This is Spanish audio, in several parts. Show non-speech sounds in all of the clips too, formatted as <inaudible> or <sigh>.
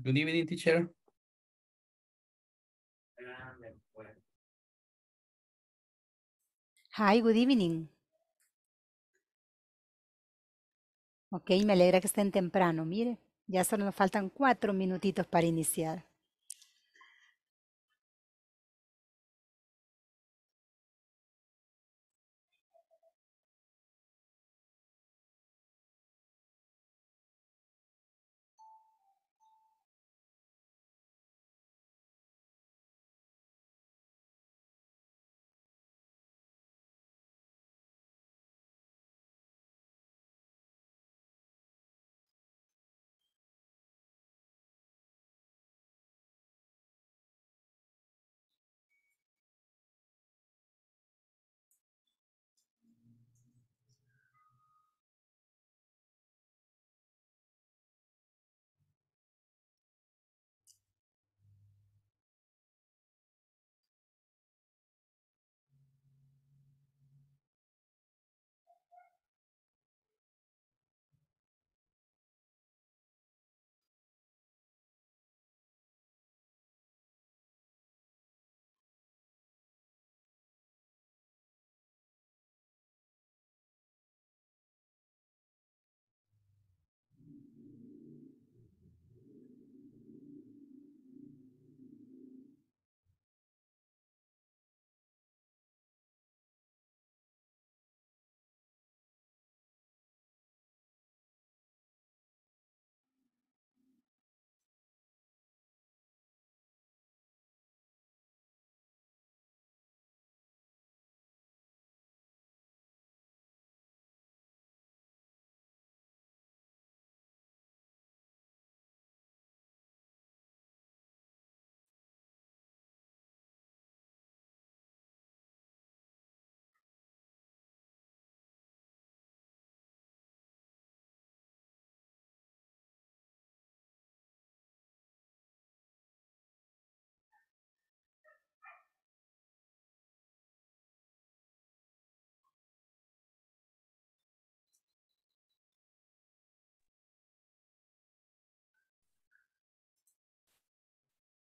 Good evening, teacher. Hi, good evening. Ok, me alegra que estén temprano. Mire, ya solo nos faltan cuatro minutitos para iniciar.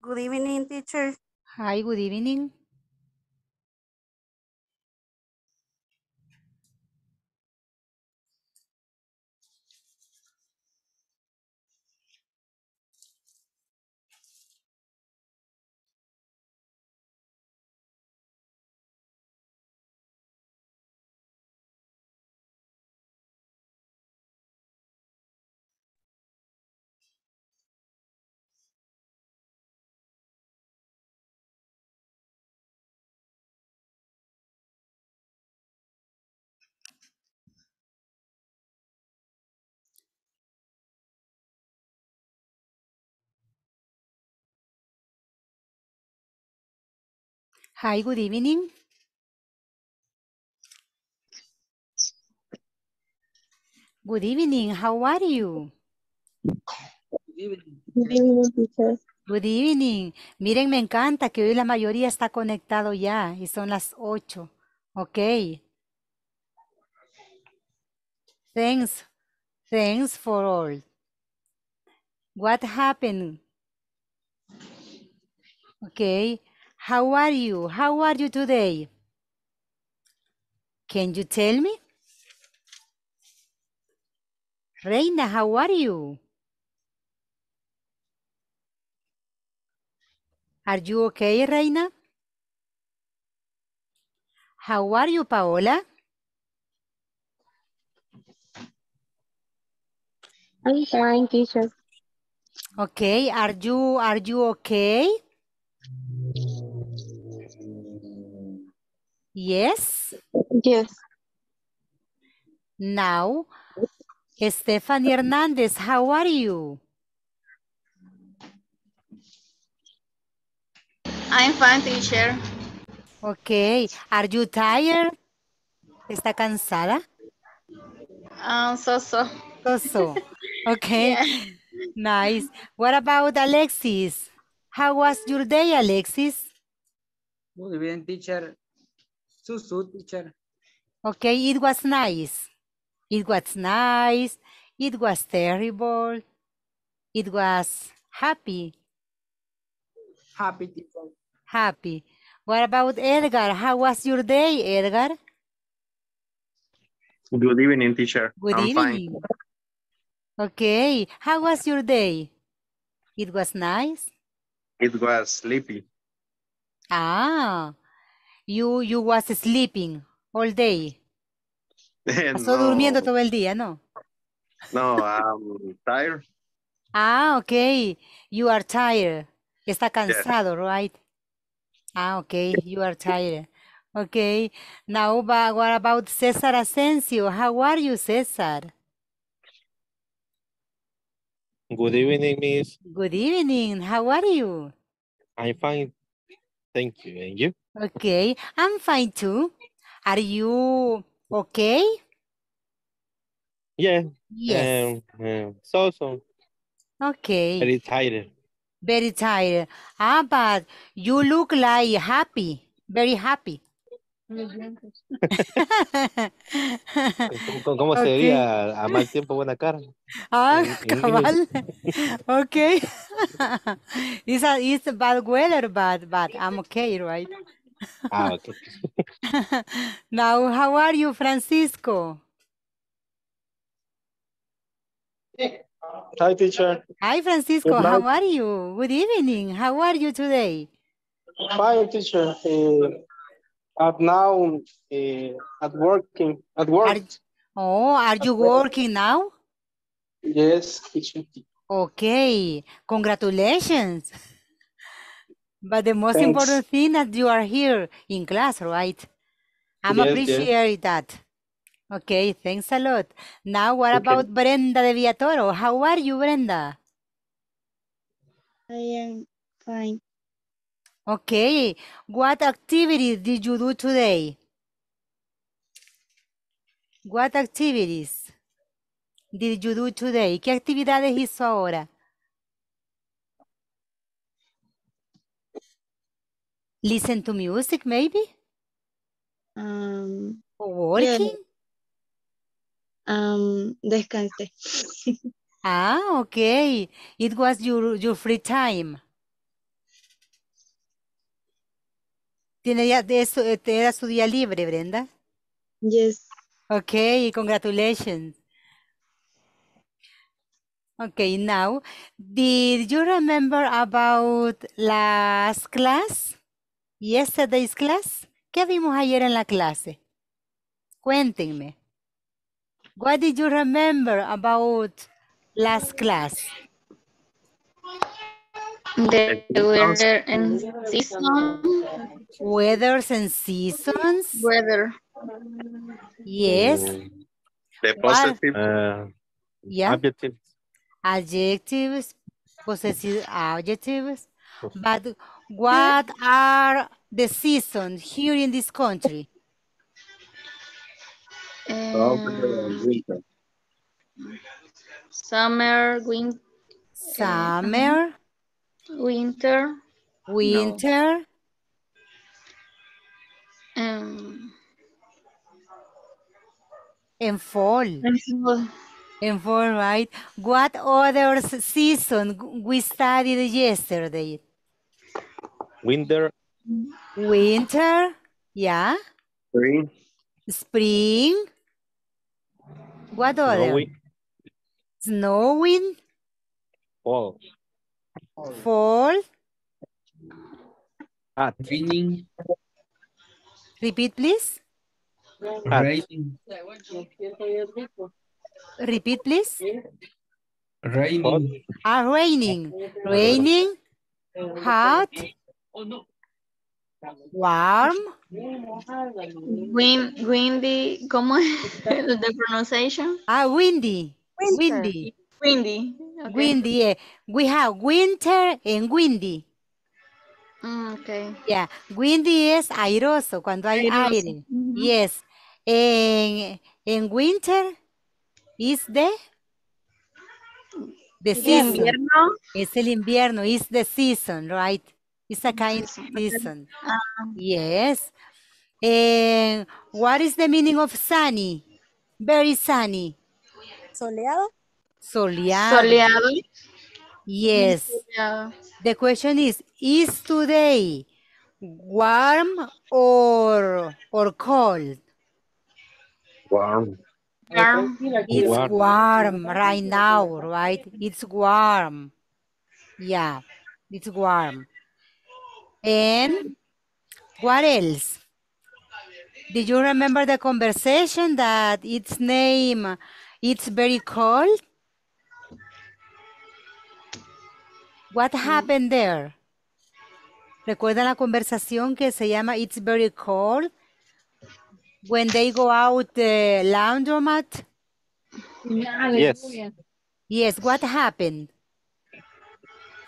Good evening, teacher. Hi, good evening. Hi, good evening. Good evening, how are you? Good evening, teacher. Good evening. Miren, me encanta que hoy la mayoría está conectado ya y son las 8. Ok. Thanks. Thanks for all. What happened? Ok. How are you? How are you today? Can you tell me? Reina, how are you? Are you okay, Reina? How are you, Paola? I'm fine, teacher. Okay, are you are you okay? Yes? Yes. Now, Stephanie Hernandez, how are you? I'm fine, teacher. Okay. Are you tired? ¿Está cansada? Um, uh, so, so. So, so. <laughs> Okay. Yeah. Nice. What about Alexis? How was your day, Alexis? Muy bien, teacher. Susu, teacher. Okay, it was nice. It was nice. It was terrible. It was happy. Happy, teacher. Happy. What about Edgar? How was your day, Edgar? Good evening, teacher. Good I'm evening. Fine. Okay. How was your day? It was nice? It was sleepy. Ah, you, you was sleeping all day. <laughs> Pasó no. durmiendo todo el día, ¿no? No, I'm tired. Ah, okay. You are tired. Está cansado, right? Ah, okay. You are tired. Okay. Now, but what about Cesar Asensio? How are you, Cesar? Good evening, Miss. Good evening. How are you? I'm fine. Thank you. And you? Okay. I'm fine too. Are you okay? Yeah. Yes. Um, um, so, so. Okay. Very tired. Very tired. Ah, but you look like happy. Very happy. <laughs> ¿Cómo, cómo okay. se diría a mal tiempo buena cara? Ah, cabal. <laughs> okay. it's, <laughs> a, it's bad weather, but, but I'm okay, right? Ah, okay. now, how are you, Francisco? Hi, teacher. Hi, Francisco. how are you? Good evening. How are you today? Hi, teacher. Eh, At now, uh, at working, at work. Are, oh, are you working now? Yes, Okay, congratulations. But the most Thanks. important thing that you are here in class, right? I'm yes, appreciating yes. that. Okay, thanks a lot. Now, what okay. about Brenda de Viatoro? How are you, Brenda? I am fine. Okay. What activities did you do today? What activities did you do today? ¿Qué actividades hizo ahora? Listen to music, maybe? Um, working? Um, descansé. <laughs> ah, okay. It was your, your free time. Tiene ya de era su día libre, Brenda. Yes. Okay, congratulations. Okay, now, did you remember about last class? Yesterday's class? ¿Qué vimos ayer en la clase? Cuéntenme. What did you remember about last class? The weather and seasons. Weathers and seasons? Weather. Yes. The mm. positive. Uh, yeah. Adjectives. Adjectives, possessive adjectives. But what are the seasons here in this country? Um, summer, winter. Summer, Winter. Winter. No. Um, and fall. And fall. And fall, right? What other season we studied yesterday? Winter. Winter, yeah. Spring. Spring. What other? Snowing. Snowing. Fall. Fall. At. Raining. Repeat, please. At. Raining. Repeat, please. Raining. Ah, raining. Raining. Hot. Warm. Wind, windy. ¿Cómo es the <laughs> pronunciation? Ah, windy. Winter. Windy. Windy. Okay. Windy, yeah. We have winter and windy. Mm, okay. Yeah, windy es airoso, cuando hay airoso. aire. Mm -hmm. Yes. En, en winter is the... The season. Invierno. Es el invierno, is the season, right? It's a kind of season. Um, yes. And what is the meaning of sunny? Very sunny. Soleado. Soleado. Soleado. Yes. Soleado. The question is, is today warm or or cold? Warm. Warm. It's warm. warm right now, right? It's warm. Yeah, it's warm. And what else? Did you remember the conversation that its name, it's very cold? What happened there? ¿Recuerdan la conversación que se llama It's very cold? When they go out the eh, laundromat? Yes. Yes, what happened?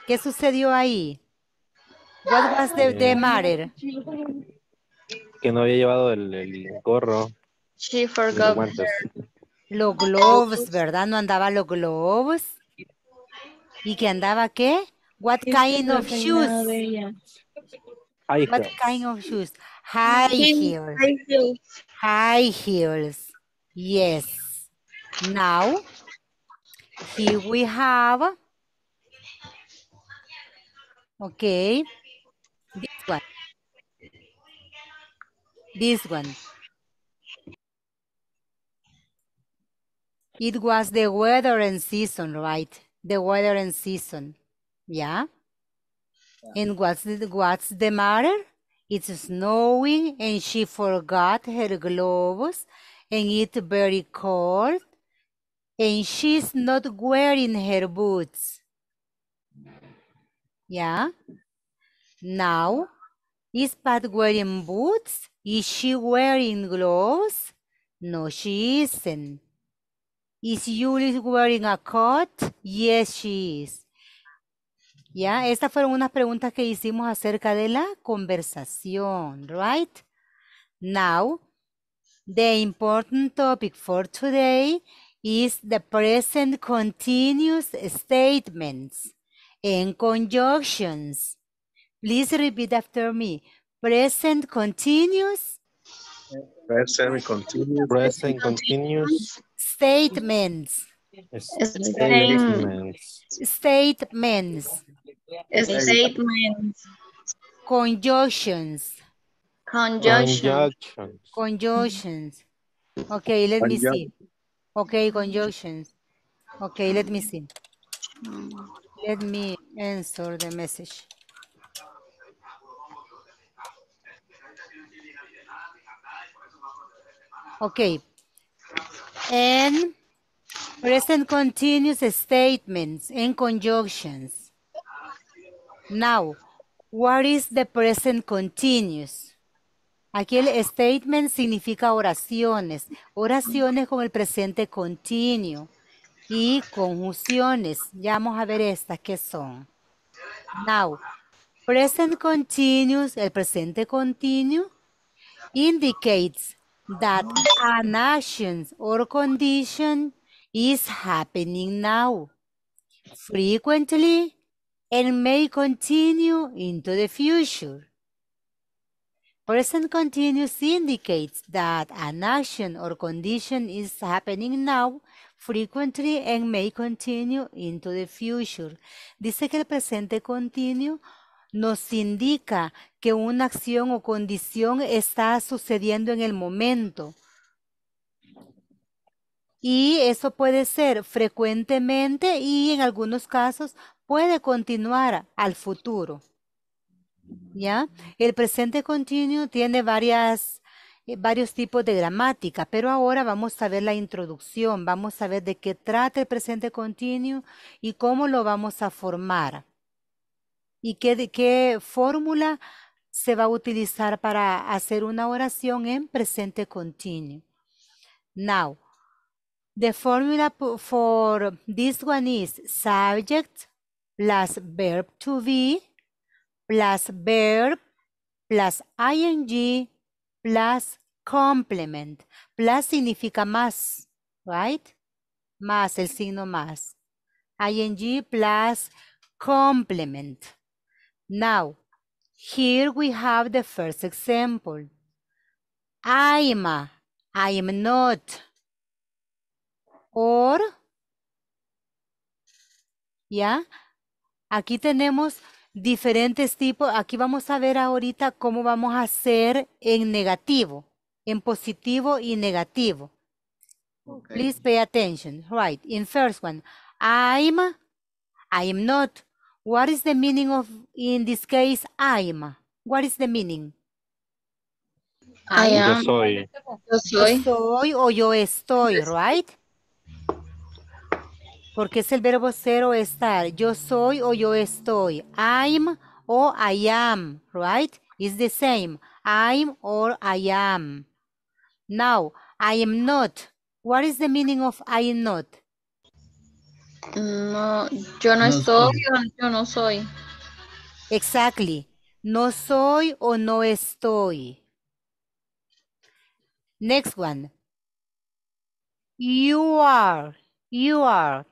¿Qué sucedió ahí? What was the, eh, Que no había llevado el, el gorro. She forgot. Los gloves, ¿verdad? No andaba los gloves. ¿Y que andaba qué? What kind of shoes? what kind of shoes? High heels. High heels. Yes. Now, here we have, okay, this one. This one. It was the weather and season, right? the weather and season. Yeah. yeah. And what's the, what's the matter? It's snowing and she forgot her gloves and it's very cold and she's not wearing her boots. Yeah. Now, is Pat wearing boots? Is she wearing gloves? No, she isn't. Is Julie wearing a coat? Yes, she is. Ya, estas fueron unas preguntas que hicimos acerca de la conversación, right? Now, the important topic for today is the present continuous statements and conjunctions. Please repeat after me. Present continuous. Present continuous. Present continuous. Statements. Statements. Statements. Statements. Conjunctions. Conjunctions. Conjunctions. Okay, let me see. Okay, conjunctions. Okay, let me see. Let me answer the message. Okay, En present continuous statements and conjunctions. Now, what is the present continuous? Aquí el statement significa oraciones, oraciones con el presente continuo y conjunciones. Ya vamos a ver estas que son. Now, present continuous, el presente continuo, indicates that an action or condition is happening now, frequently, and may continue into the future. Present continuous indicates that an action or condition is happening now, frequently, and may continue into the future. Dice que el presente continuo nos indica que una acción o condición está sucediendo en el momento. Y eso puede ser frecuentemente y en algunos casos puede continuar al futuro. ¿Ya? El presente continuo tiene varias, eh, varios tipos de gramática, pero ahora vamos a ver la introducción, vamos a ver de qué trata el presente continuo y cómo lo vamos a formar y qué, qué fórmula se va a utilizar para hacer una oración en presente continuo. Now, the formula for this one is subject plus verb to be plus verb plus ing plus complement. Plus significa más, right? Más, el signo más. ing plus complement. Now, here we have the first example. I'm, am not. Or, ¿ya? Aquí tenemos diferentes tipos. Aquí vamos a ver ahorita cómo vamos a hacer en negativo, en positivo y negativo. Please pay attention. Right, in first one, I'm, I'm not. What is the meaning of, in this case, I'm? What is the meaning? I am. Yo soy. Yo soy. Yo soy o yo estoy, right? Porque es el verbo ser o estar. Yo soy o yo estoy. I'm o I am, right? It's the same. I'm or I am. Now, I am not. What is the meaning of I am not? No, yo no, estoy yo no soy. Exactly. No soy o no estoy. Next one. You are, you are,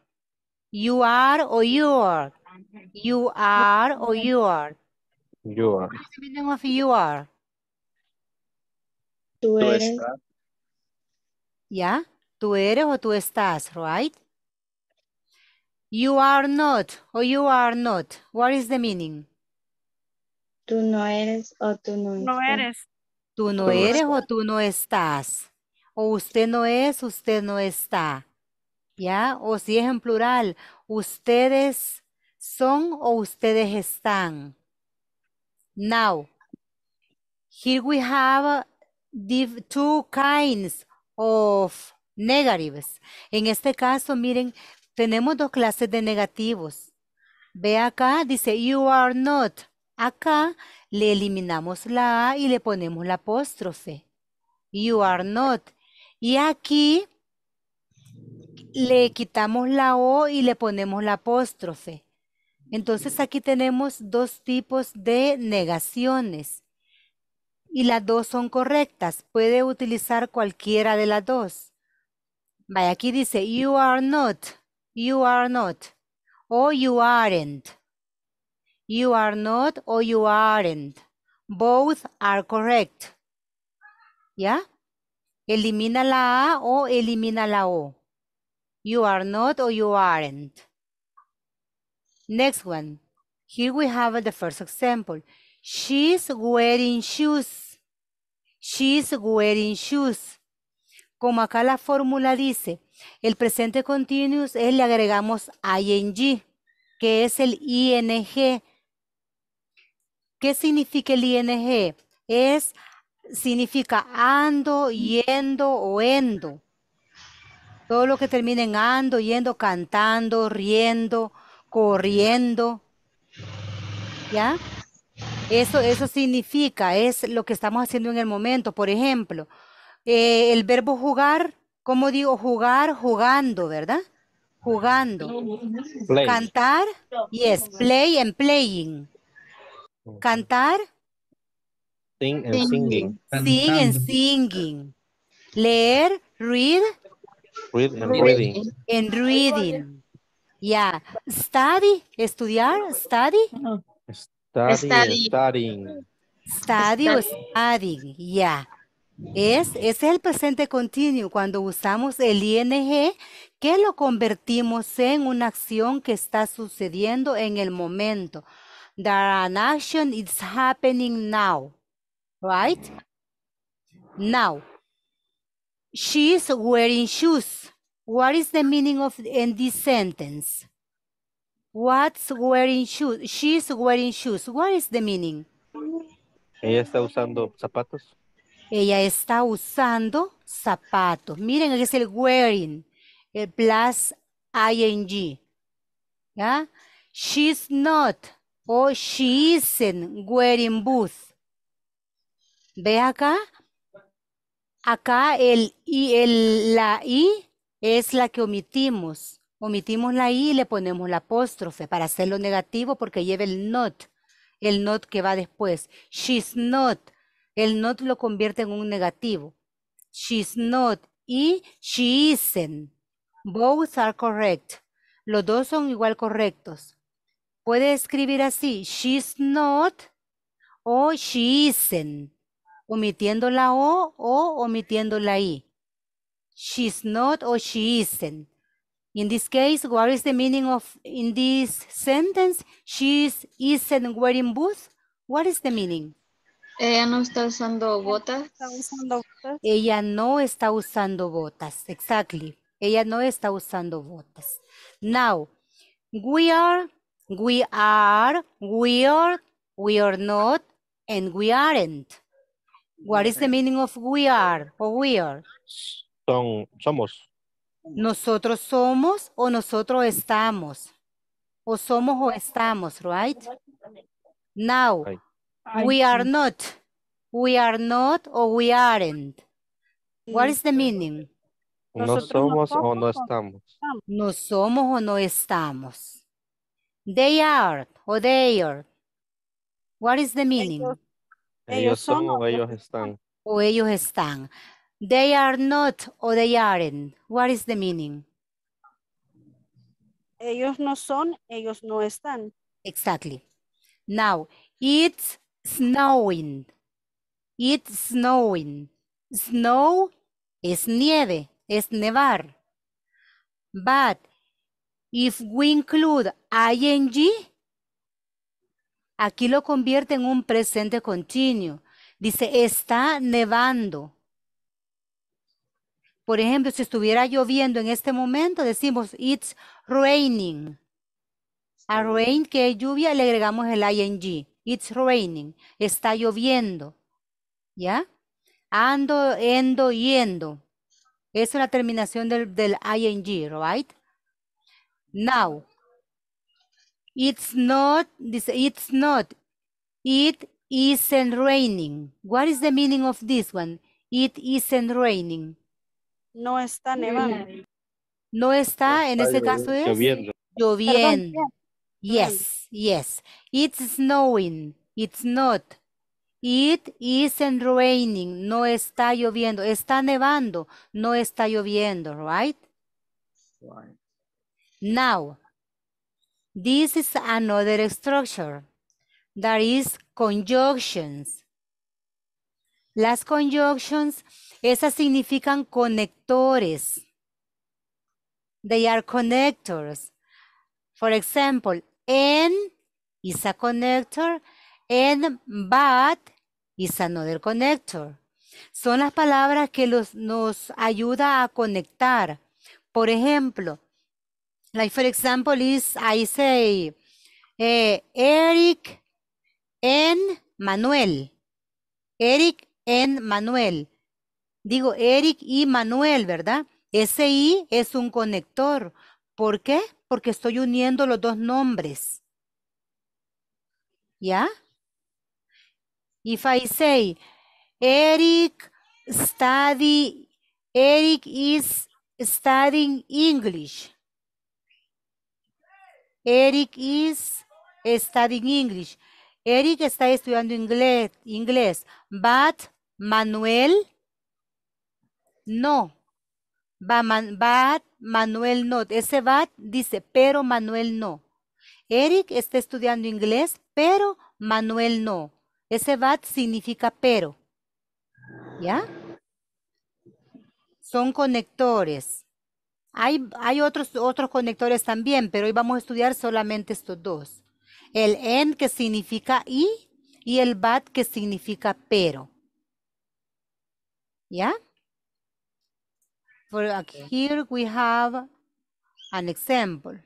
you are o you are, you are o you are. You are. you are? Tú eres. ¿Ya? Tú eres o tú estás, right? You are not o you are not. What is the meaning? Tú no eres o tú no, eres. Tú no eres o tú no estás. O usted no es, usted no está. ¿Ya? O si es en plural, ustedes son o ustedes están. Now, here we have two kinds of negatives. En este caso, miren, tenemos dos clases de negativos. Ve acá, dice you are not. Acá le eliminamos la A y le ponemos la apóstrofe. You are not. Y aquí le quitamos la O y le ponemos la apóstrofe. Entonces aquí tenemos dos tipos de negaciones. Y las dos son correctas. Puede utilizar cualquiera de las dos. Vaya, aquí dice, you are not. You are not or you aren't. You are not or you aren't. Both are correct. ¿Ya? Elimina la A o elimina la O. You are not or you aren't. Next one. Here we have the first example. She's wearing shoes. She's wearing shoes. Como acá la fórmula dice, El presente continuous es eh, le agregamos ing, que es el ing. ¿Qué significa el ing? Es, significa ando, yendo o endo. Todo lo que termina en ando, yendo, cantando, riendo, corriendo. ¿Ya? Eso, eso significa, es lo que estamos haciendo en el momento. Por ejemplo, eh, el verbo jugar ¿Cómo digo? Jugar, jugando, ¿verdad? Jugando. Play. Cantar, yes, play and playing. Cantar. Sing and singing. Sing and singing. Leer, read. Read and reading. And reading. Yeah. Study, estudiar, study. Study, studying. Study or studying, Ya. Es, el presente continuo. Cuando usamos el ing, que lo convertimos en una acción que está sucediendo en el momento. That an action is happening now. Right? Now. She is wearing shoes. What is the meaning of in this sentence? What's wearing shoes? She's wearing shoes. What is the meaning? Ella está usando zapatos. Ella está usando zapatos. Miren, es el wearing, el plus ing. ¿Ya? She's not o she isn't wearing boots. ¿Ve acá? Acá el, la I es la que omitimos. Omitimos la I y le ponemos la apóstrofe para hacerlo negativo porque lleva el not. El not que va después. She's not el not lo convierte en un negativo. She's not y she isn't. Both are correct. Los dos son igual correctos. Puede escribir así, she's not o she isn't, omitiendo la O o omitiendo la I. She's not o she isn't. In this case, what is the meaning of in this sentence? she's isn't wearing boots. What is the meaning? Ella no está usando botas. Ella no está usando botas. Exactly. Ella no está usando botas. Now, we are, we are, we are, we are not, and we aren't. What is the meaning of we are or we are? somos. Nosotros somos o nosotros estamos. O somos o estamos, right? Now, I we are not. We are not or we aren't. What is the meaning? No somos o no estamos. No somos o no estamos. They are or they are. What is the meaning? Ellos, son o ellos están. O ellos están. They are not or they aren't. What is the meaning? Ellos no son, ellos no están. Exactly. Now, it's snowing. It's snowing. Snow es nieve, es nevar. But if we include ing, aquí lo convierte en un presente continuo. Dice, está nevando. Por ejemplo, si estuviera lloviendo en este momento, decimos, it's raining. A rain, que es lluvia, le agregamos el ing. It's raining. Está lloviendo. ¿Ya? Ando, endo, yendo. Esa es la terminación del, del ing, right? Now. It's not, it's not. It isn't raining. What is the meaning of this one? It isn't raining. No está nevando. No está, en este caso es lloviendo. Lloviendo. Yes, yes. It's snowing. It's not. It isn't raining. No está lloviendo. Está nevando. No está lloviendo, right? Right. Now, this is another structure. There is conjunctions. Las conjunctions, esas significan conectores. They are connectors. For example, en is a connector and but is another connector. Son las palabras que los, nos ayuda a conectar. Por ejemplo, like for example is I say eh, Eric en Manuel. Eric en Manuel. Digo Eric y Manuel, ¿verdad? Ese I es un conector. ¿Por qué? porque estoy uniendo los dos nombres. ¿Ya? If I say, Eric study, Eric is studying English. Eric is studying English. Eric está estudiando inglés, inglés. But Manuel, no. Va, man, Manuel no. Ese VAT dice, pero Manuel no. Eric está estudiando inglés, pero Manuel no. Ese VAT significa pero. ¿Ya? Son conectores. Hay, hay otros, otros conectores también, pero hoy vamos a estudiar solamente estos dos. El en que significa y y el bat que significa pero. ¿Ya? For here we have an example.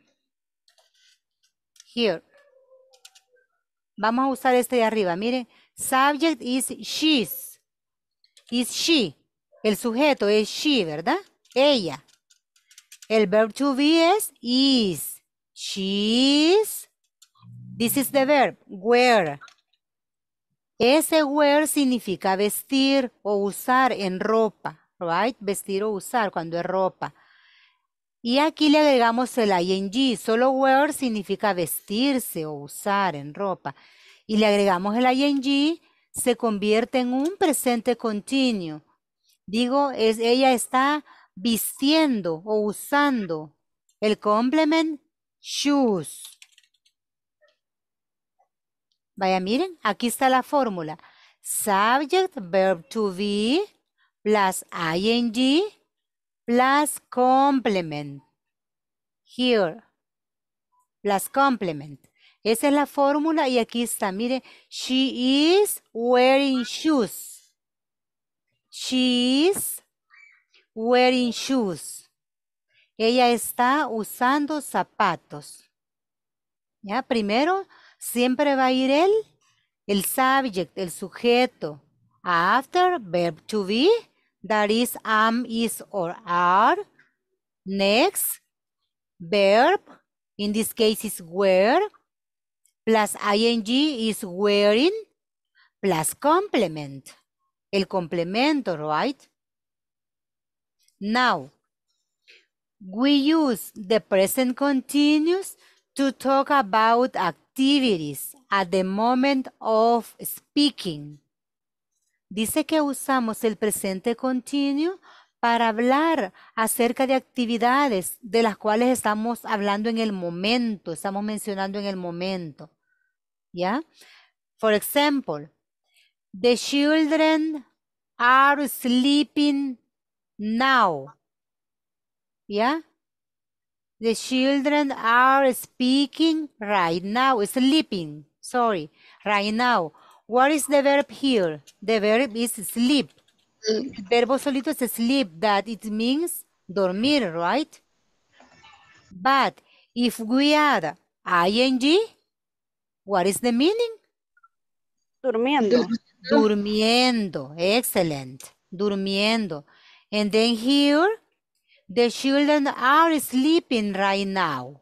Here. Vamos a usar este de arriba. Miren, subject is she's. Is she. El sujeto es she, ¿verdad? Ella. El verb to be es is. She's. This is the verb. Wear. Ese wear significa vestir o usar en ropa. Vestir o usar cuando es ropa. Y aquí le agregamos el ing, solo wear significa vestirse o usar en ropa. Y le agregamos el ing, se convierte en un presente continuo. Digo, es, ella está vistiendo o usando el complement shoes. Vaya, miren, aquí está la fórmula. Subject, verb to be, plus ing plus complement. Here. Plus complement. Esa es la fórmula y aquí está, mire, she is wearing shoes. She is wearing shoes. Ella está usando zapatos. ¿Ya? Primero, siempre va a ir el, el subject, el sujeto. After, verb to be, that is am, is, or are. Next, verb, in this case is where, plus ing is wearing, plus complement, el complemento, right? Now, we use the present continuous to talk about activities at the moment of speaking. Dice que usamos el presente continuo para hablar acerca de actividades de las cuales estamos hablando en el momento, estamos mencionando en el momento. ¿Ya? For example, the children are sleeping now. ¿Ya? The children are speaking right now, sleeping, sorry, right now. What is the verb here? The verb is sleep. El verbo solito es sleep, that it means dormir, right? But if we add ing, what is the meaning? Durmiendo. Durmiendo. Excellent. Durmiendo. And then here, the children are sleeping right now.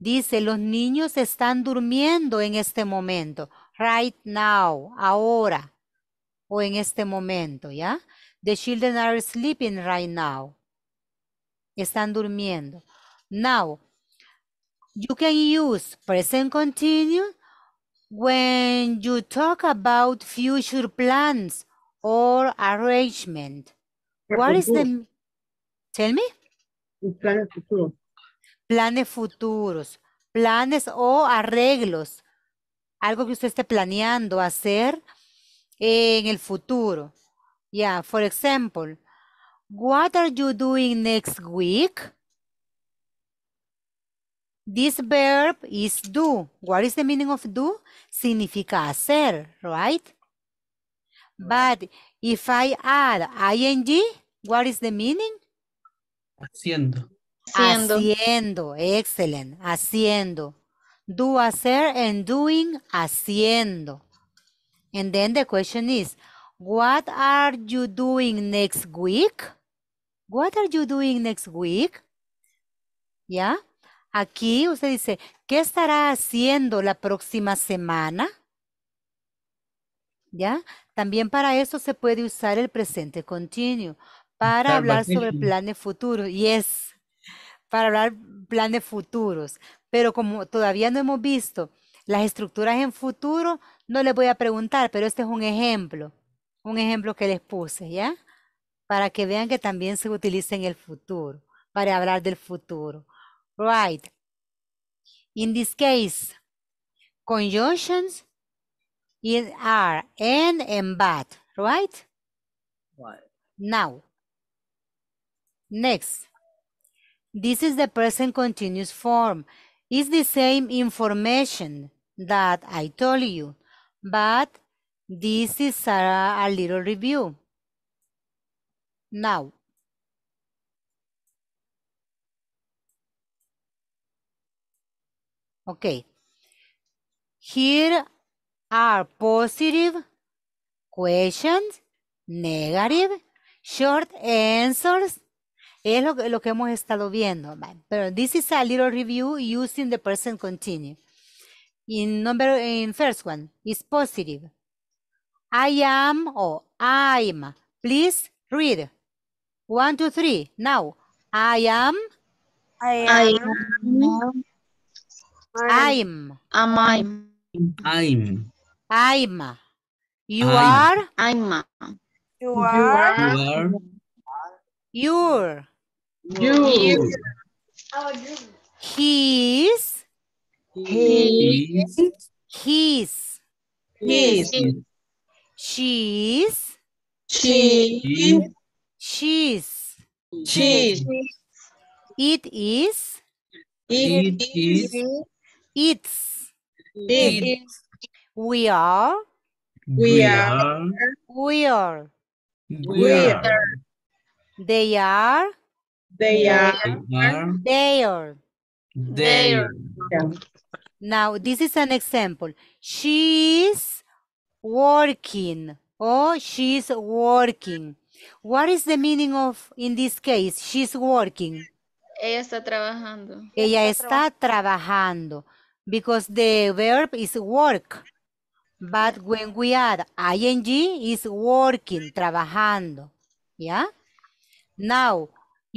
Dice, los niños están durmiendo en este momento right now, ahora o en este momento, ¿ya? The children are sleeping right now. Están durmiendo. Now, you can use present continuous when you talk about future plans or arrangement. what is the... Tell me? Planes futuros. Planes futuros. Planes o arreglos algo que usted esté planeando hacer en el futuro. Yeah, for example, what are you doing next week? This verb is do. What is the meaning of do? Significa hacer, right? But if I add ing, what is the meaning? Haciendo. Haciendo. Haciendo. Excellent. Haciendo do hacer and doing haciendo. And then the question is, what are you doing next week? What are you doing next week? ¿Ya? Aquí usted dice, ¿qué estará haciendo la próxima semana? ¿Ya? También para eso se puede usar el presente continuo, para hablar sobre planes futuros. Yes, para hablar plan de futuros, pero como todavía no hemos visto las estructuras en futuro, no les voy a preguntar, pero este es un ejemplo, un ejemplo que les puse, ¿ya? Para que vean que también se utiliza en el futuro, para hablar del futuro. Right. In this case, conjunctions are and and but, right? Right. Now. Next. This is the present continuous form. It's the same information that I told you, but this is a, a little review. Now, okay, here are positive questions, negative, short answers, Es lo, lo que hemos estado viendo. pero this is a little review using the present continuous. In number, in first one, is positive. I am or I'm. Please read. One, two, three. Now, I am. I am. I'm. I'm. I'm. I'm. I'm. You are. I'm. You are. You are. You're. You. He's. He's. He's. He's. She's. She. She's. She's. It is. It is. It's. It's. We are. We are. We are. We are. They are. They are. They are. They are. Now, this is an example. She's working. Oh, she's working. What is the meaning of, in this case, she's working? Ella está trabajando. Ella está trabajando. Because the verb is work. But when we add ing, is working, trabajando. Yeah? Now,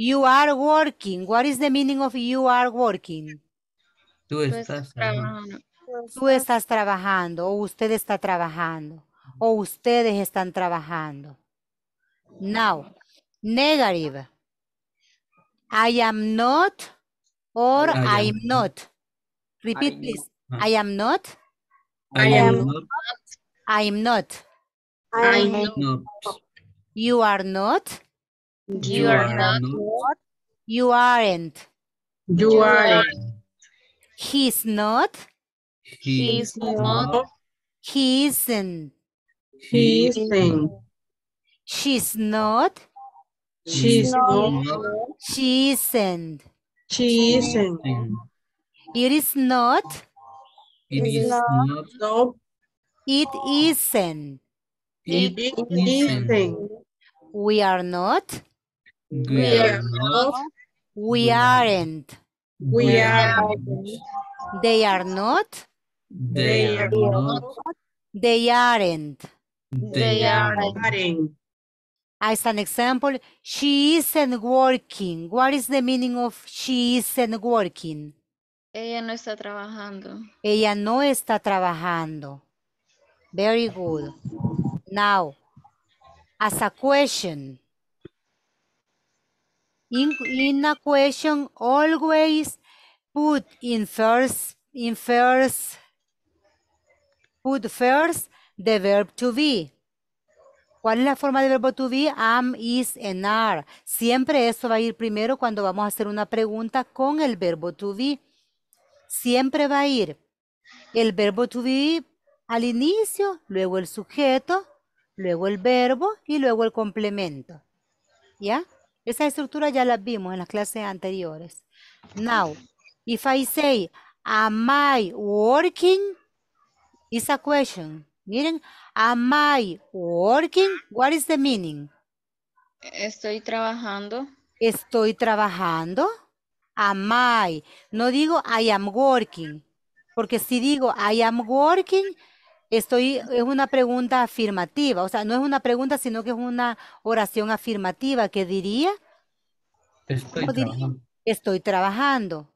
You are working. What is the meaning of you are working? Tú estás trabajando. Tú estás trabajando o usted está trabajando o ustedes están trabajando. Now, negative. I am not or I am, not. Repeat, please. I am not. I, not. I am not. I am not. You are not. You, you are, are, not. not. You aren't. You, you aren't. aren't. He's not. He's not. He isn't. He isn't. She's not. She's not. She isn't. She isn't. It is not. It is not. No. It isn't. It, it isn't. We are not. We, are not. We aren't. We, They are not. They, are not. They aren't. They, aren't. As an example, she isn't working. What is the meaning of she isn't working? Ella no está trabajando. Ella no está trabajando. Very good. Now, as a question, In, a question, always put in first, in first, put first the verb to be. ¿Cuál es la forma del verbo to be? Am, is, and are. Siempre eso va a ir primero cuando vamos a hacer una pregunta con el verbo to be. Siempre va a ir el verbo to be al inicio, luego el sujeto, luego el verbo y luego el complemento. ¿Ya? Esa estructura ya la vimos en las clases anteriores. Now, if I say, am I working? It's a question. Miren, am I working? What is the meaning? Estoy trabajando. Estoy trabajando. Am I. No digo I am working. Porque si digo I am working, Estoy, es una pregunta afirmativa, o sea, no es una pregunta, sino que es una oración afirmativa que diría. Estoy trabajando.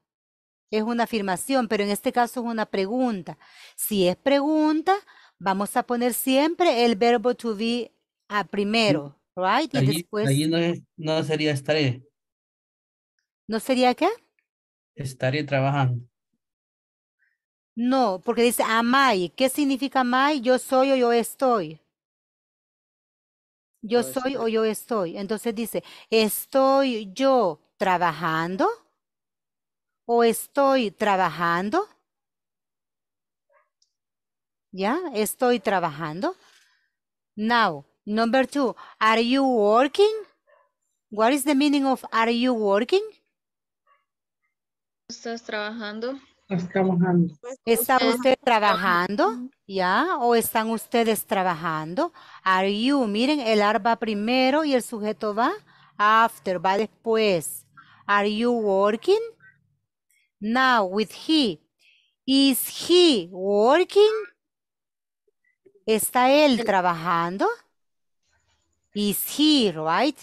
Es una afirmación, pero en este caso es una pregunta. Si es pregunta, vamos a poner siempre el verbo to be a primero, right? y después. Allí no, no sería estaré. ¿No sería qué? Estaré trabajando. No, porque dice amai. ¿Qué significa amai? Yo soy o yo estoy. Yo soy o yo estoy. Entonces dice, ¿estoy yo trabajando? ¿O estoy trabajando? ¿Ya? Estoy trabajando. Now, number two, are you working? What is the meaning of are you working? ¿Estás trabajando? Pues, ¿Está usted trabajando? ¿Ya? ¿O están ustedes trabajando? Are you, miren, el ar va primero y el sujeto va after, va después. Are you working? Now, with he. Is he working? ¿Está él trabajando? Is he, right?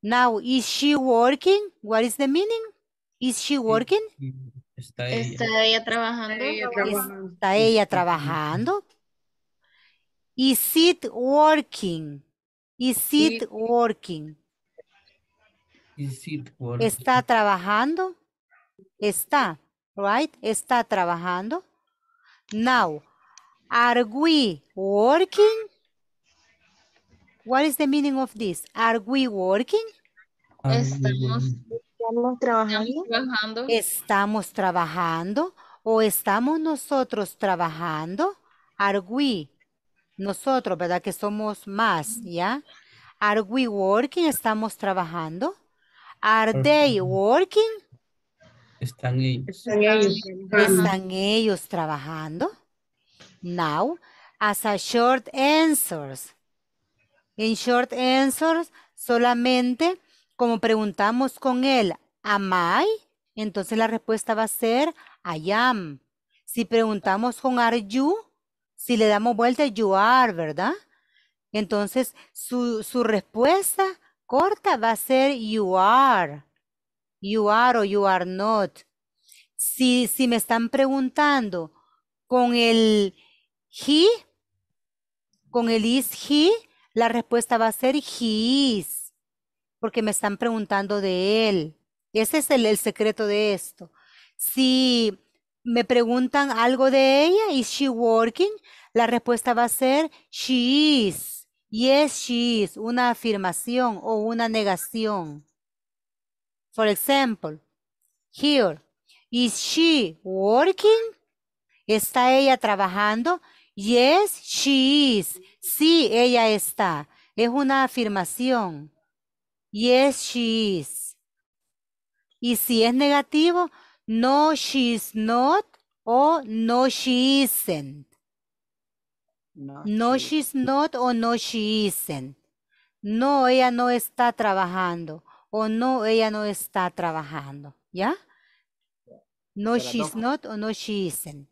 Now, is she working? What is the meaning? Is she working? Está ella. trabajando. Está ella trabajando. Is it working? Is it working? Is it working? Está trabajando. Está, right? Está trabajando. Now, are we working? What is the meaning of this? Are we working? Estamos Estamos trabajando. Estamos trabajando o estamos nosotros trabajando. Are we? Nosotros, ¿verdad? Que somos más, ¿ya? Are we working? Estamos trabajando. Are they working? Están ellos. Están ellos, trabajando. Now, as a short answers. En short answers, solamente como preguntamos con él, am I, entonces la respuesta va a ser I am. Si preguntamos con are you, si le damos vuelta you are, ¿verdad? Entonces su, respuesta corta va a ser you are. You are o you are not. Si, si me están preguntando con el he, con el is he, la respuesta va a ser he is porque me están preguntando de él. Ese es el, secreto de esto. Si me preguntan algo de ella, ¿is she working? La respuesta va a ser, she is. Yes, she is. Una afirmación o una negación. For example, here, is she working? ¿Está ella trabajando? Yes, she is. Sí, ella está. Es una afirmación. Yes, she is. Y si es negativo, no, she is not o no, she isn't. No, she she's not o no, she isn't. No, ella no está trabajando o no, ella no está trabajando. ¿Ya? No, she she's not o no, she isn't.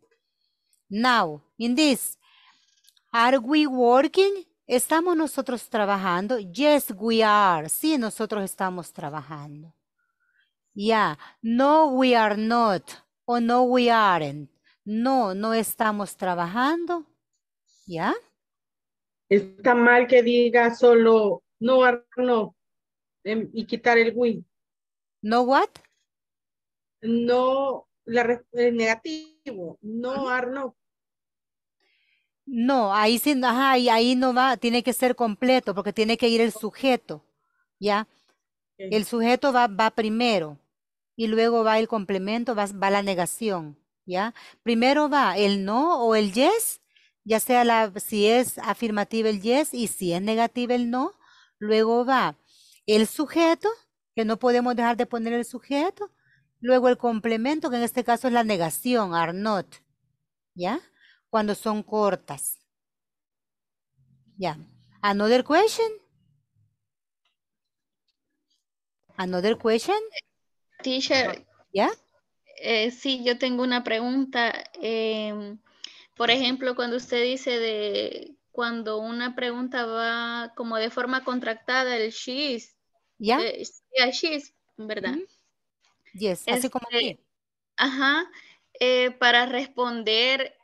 Now, in this, are we working? ¿Estamos nosotros trabajando? Yes, we are. Sí, nosotros estamos trabajando. Ya, yeah. no, we are not. O no, we aren't. No, no estamos trabajando. ¿Ya? Está mal que diga solo no, no. Em, y quitar el we. No, what? No, la, el negativo. No, are, no. No, ahí sí, ajá, ahí, no va, tiene que ser completo porque tiene que ir el sujeto, ¿ya? El sujeto va, va primero y luego va el complemento, va, la negación, ¿ya? Primero va el no o el yes, ya sea la, si es afirmativa el yes y si es negativa el no, luego va el sujeto, que no podemos dejar de poner el sujeto, luego el complemento, que en este caso es la negación, are not, ¿ya? cuando son cortas. Ya. Another question? Another question? Teacher. ¿Ya? Eh, sí, yo tengo una pregunta. Em, por ejemplo, cuando usted dice de cuando una pregunta va como de forma contractada, el she's. ¿Ya? Sí, Eh, ¿verdad? Sí, Yes, así como este, que. Ajá. Eh, para responder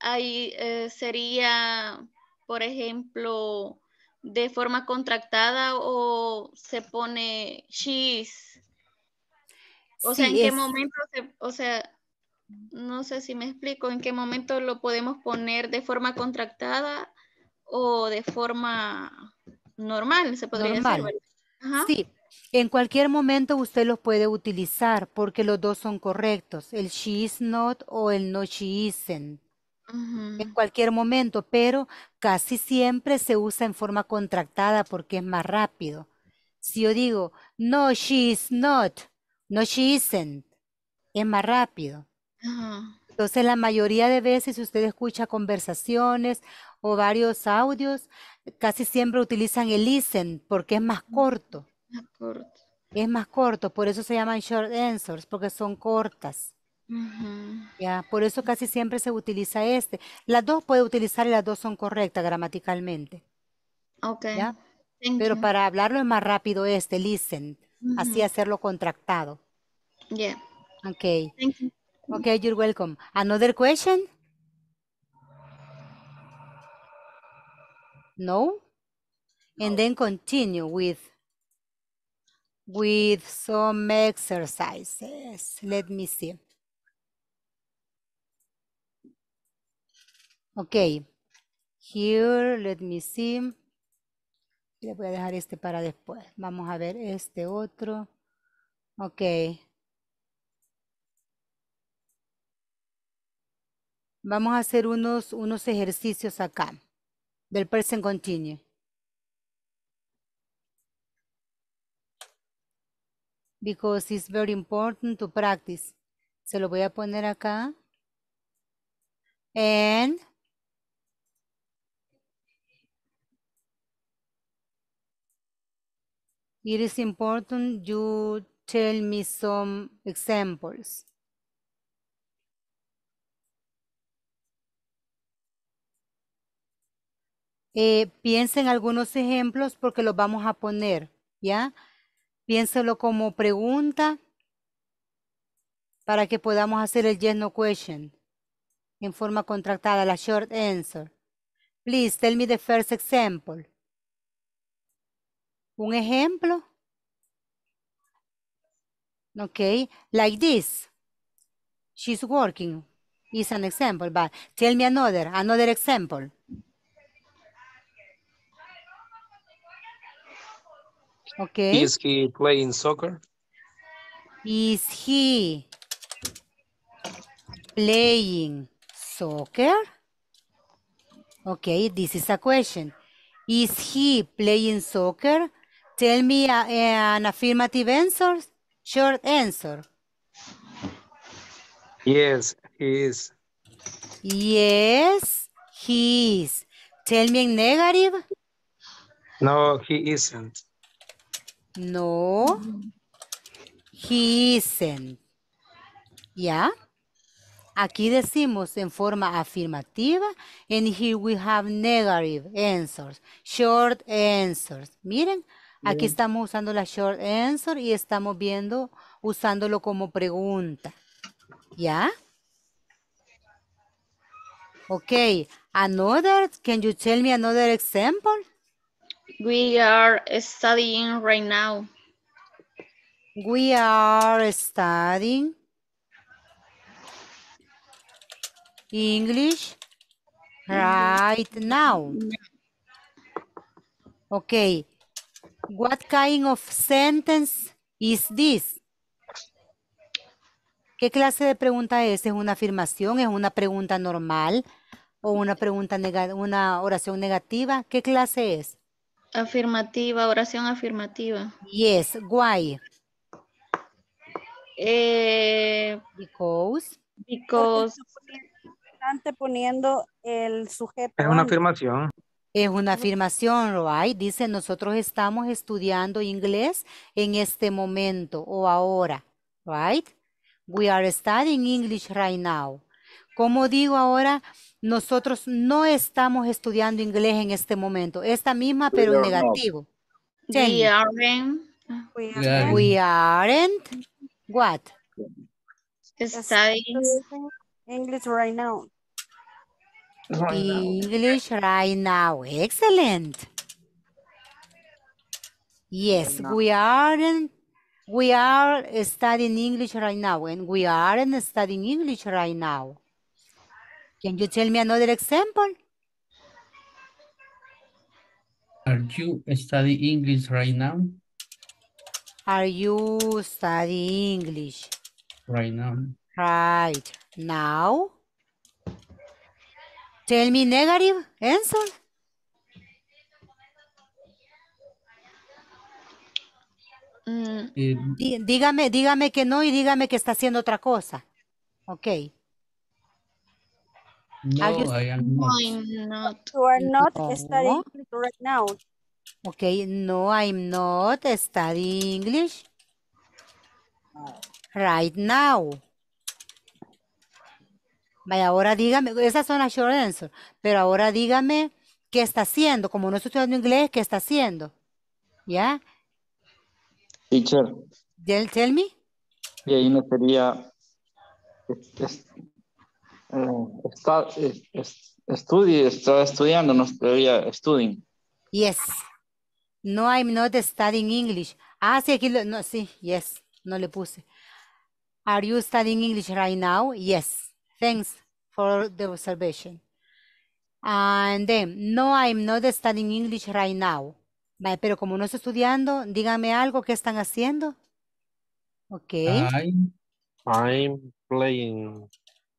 ahí eh, sería, por ejemplo, de forma contractada o se pone she's. O sea, ¿en qué momento o sea, no sé si me explico, en qué momento lo podemos poner de forma contractada o de forma normal, se podría decir. Sí, en cualquier momento usted los puede utilizar porque los dos son correctos, el she is not o el no she isn't en cualquier momento, pero casi siempre se usa en forma contractada porque es más rápido. Si yo digo, no, she is not, no, she isn't, es más rápido. Entonces, la mayoría de veces, si usted escucha conversaciones o varios audios, casi siempre utilizan el isn't porque es Más corto. Es más corto, por eso se llaman short answers, porque son cortas. Ya, por eso casi siempre se utiliza este. Las dos puede utilizar y las dos son correctas gramaticalmente, Okay. Pero para hablarlo es más rápido este, listen, así hacerlo contractado. Yeah, ok, Okay, you're welcome. Another question? No? And then continue with with some exercises. Let me see. Ok. Here, let me see. Le voy a dejar este para después. Vamos a ver este otro. Ok. Vamos a hacer unos, unos ejercicios acá. Del present continue. Because it's very important to practice. Se lo voy a poner acá. And It is important you tell me some examples. Eh, piensen algunos ejemplos porque los vamos a poner, ¿ya? Piénselo como pregunta para que podamos hacer el yes no question en forma contractada, la short answer. Please tell me the first example. Un ejemplo. Okay, like this. She's working. Is an example, but tell me another, another example. Okay. Is he playing soccer? Is he playing soccer? Okay, this is a question. Is he playing soccer? Tell me uh, an affirmative answer, short answer. Yes, he is. Yes, he is. Tell me in negative. No, he isn't. No, he isn't. ¿Ya? Aquí decimos en forma afirmativa. And here we have negative answers, short answers. Miren, Aquí estamos usando la short answer y estamos viendo, usándolo como pregunta. ¿Ya? Ok. Another, can you tell me another example? We are studying right now. We are studying English right now. Mm. Ok. What kind of sentence is this? ¿Qué clase de pregunta es? ¿Es una afirmación? ¿Es una pregunta normal? ¿O una pregunta una oración negativa? ¿Qué clase es? Afirmativa, oración afirmativa. Yes, why? Eh, because. Because. Porque poniendo el sujeto. Es una afirmación. Es una afirmación, right? Dice, nosotros estamos estudiando inglés en este momento o ahora, right? We are studying English right now. Como digo ahora, nosotros no estamos estudiando inglés en este momento. Esta misma, pero en negativo. We aren't. We aren't. We What? Studying English right now. English right now. Excellent. Yes, we aren't we are studying English right now and we aren't studying English right now. Can you tell me another example? Are you studying English right now? Are you studying English? Right now. Right now. Tell me negative answer. Mm. Dígame, dígame que no y dígame que está haciendo otra cosa. Ok. No, I am not. You are not studying right now. Okay, no, I'm not studying English right now ahora dígame, esas son las short answers, pero ahora dígame qué está haciendo, como no estoy estudiando inglés, qué está haciendo. ¿Ya? Teacher. Tell, tell me. Y ahí no sería eh, está, está estudiando, no sería studying. Yes. No, I'm not studying English. Ah, sí, aquí no, sí, yes, no le puse. Are you studying English right now? Yes. Thanks for the observation. And then, no, I'm not studying English right now. Pero como no estoy estudiando, dígame algo, que están haciendo? Ok. I'm, playing.